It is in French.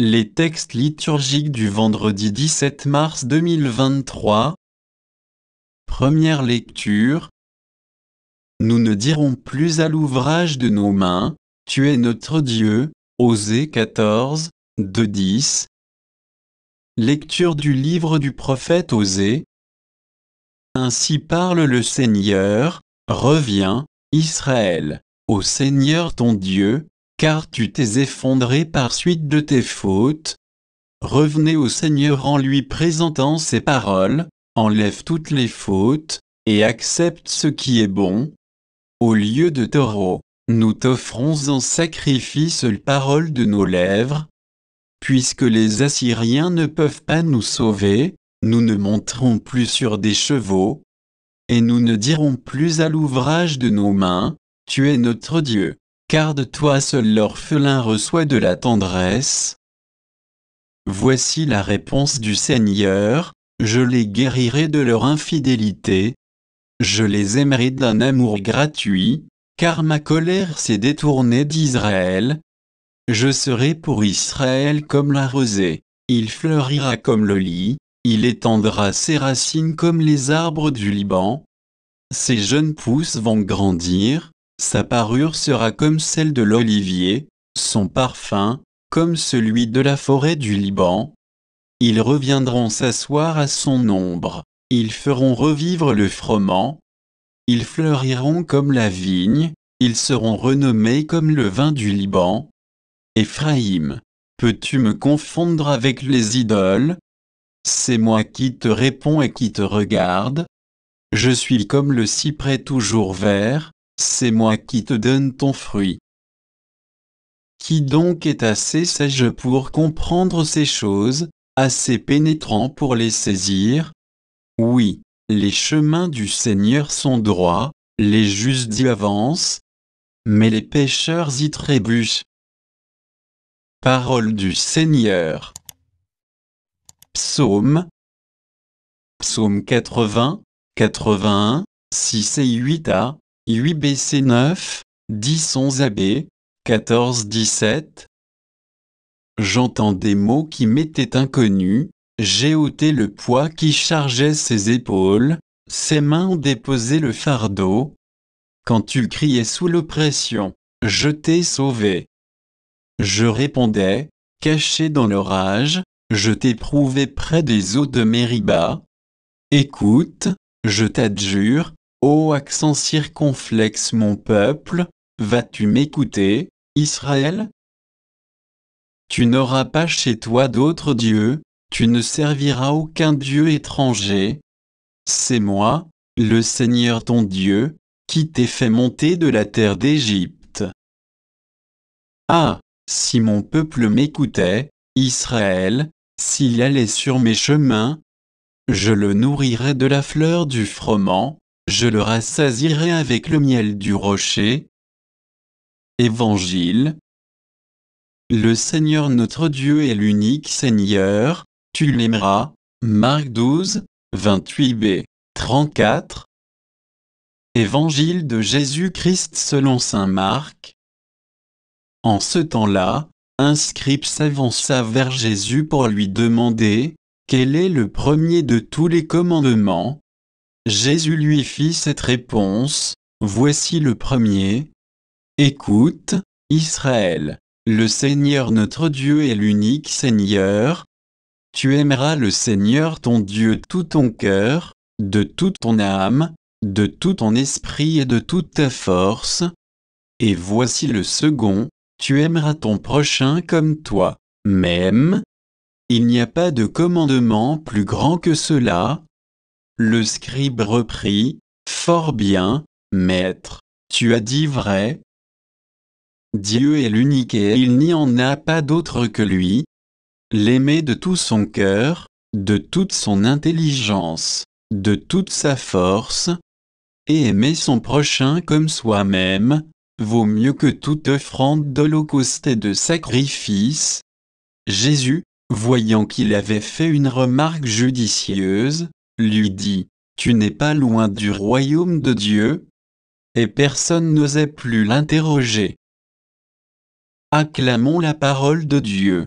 Les textes liturgiques du vendredi 17 mars 2023 Première lecture Nous ne dirons plus à l'ouvrage de nos mains, Tu es notre Dieu, Osée 14, 2 10 Lecture du livre du prophète Osée Ainsi parle le Seigneur, reviens, Israël, au Seigneur ton Dieu, car tu t'es effondré par suite de tes fautes. Revenez au Seigneur en lui présentant ses paroles, enlève toutes les fautes, et accepte ce qui est bon. Au lieu de taureau, nous t'offrons en sacrifice les paroles de nos lèvres. Puisque les Assyriens ne peuvent pas nous sauver, nous ne monterons plus sur des chevaux, et nous ne dirons plus à l'ouvrage de nos mains, Tu es notre Dieu car de toi seul l'orphelin reçoit de la tendresse. Voici la réponse du Seigneur, je les guérirai de leur infidélité, je les aimerai d'un amour gratuit, car ma colère s'est détournée d'Israël. Je serai pour Israël comme la rosée, il fleurira comme le lit, il étendra ses racines comme les arbres du Liban. Ses jeunes pousses vont grandir, sa parure sera comme celle de l'olivier, son parfum, comme celui de la forêt du Liban. Ils reviendront s'asseoir à son ombre, ils feront revivre le froment. Ils fleuriront comme la vigne, ils seront renommés comme le vin du Liban. Ephraïm, peux-tu me confondre avec les idoles C'est moi qui te réponds et qui te regarde. Je suis comme le cyprès toujours vert, c'est moi qui te donne ton fruit. Qui donc est assez sage pour comprendre ces choses, assez pénétrant pour les saisir Oui, les chemins du Seigneur sont droits, les justes y avancent, mais les pécheurs y trébuchent. Parole du Seigneur. Psaume Psaume 80, 81, 6 et 8a 8BC 9, 10 11 AB, 14 17. J'entends des mots qui m'étaient inconnus, j'ai ôté le poids qui chargeait ses épaules, ses mains déposaient le fardeau. Quand tu criais sous l'oppression, je t'ai sauvé. Je répondais, caché dans l'orage, je t'éprouvais près des eaux de Mériba. Écoute, je t'adjure, Ô accent circonflexe mon peuple, vas-tu m'écouter, Israël Tu n'auras pas chez toi d'autre Dieu, tu ne serviras aucun Dieu étranger. C'est moi, le Seigneur ton Dieu, qui t'ai fait monter de la terre d'Égypte. Ah, si mon peuple m'écoutait, Israël, s'il allait sur mes chemins, je le nourrirais de la fleur du froment, je le rassasirai avec le miel du rocher. Évangile Le Seigneur notre Dieu est l'unique Seigneur, tu l'aimeras. Marc 12, 28b, 34 Évangile de Jésus-Christ selon saint Marc En ce temps-là, un scribe s'avança vers Jésus pour lui demander « Quel est le premier de tous les commandements ?» Jésus lui fit cette réponse, Voici le premier. Écoute, Israël, le Seigneur notre Dieu est l'unique Seigneur. Tu aimeras le Seigneur ton Dieu tout ton cœur, de toute ton âme, de tout ton esprit et de toute ta force. Et voici le second, tu aimeras ton prochain comme toi, même. Il n'y a pas de commandement plus grand que cela, le scribe reprit, Fort bien, maître, tu as dit vrai. Dieu est l'unique et il n'y en a pas d'autre que lui. L'aimer de tout son cœur, de toute son intelligence, de toute sa force, et aimer son prochain comme soi-même, vaut mieux que toute offrande d'holocauste et de sacrifice. Jésus, voyant qu'il avait fait une remarque judicieuse, lui dit, Tu n'es pas loin du royaume de Dieu Et personne n'osait plus l'interroger. Acclamons la parole de Dieu.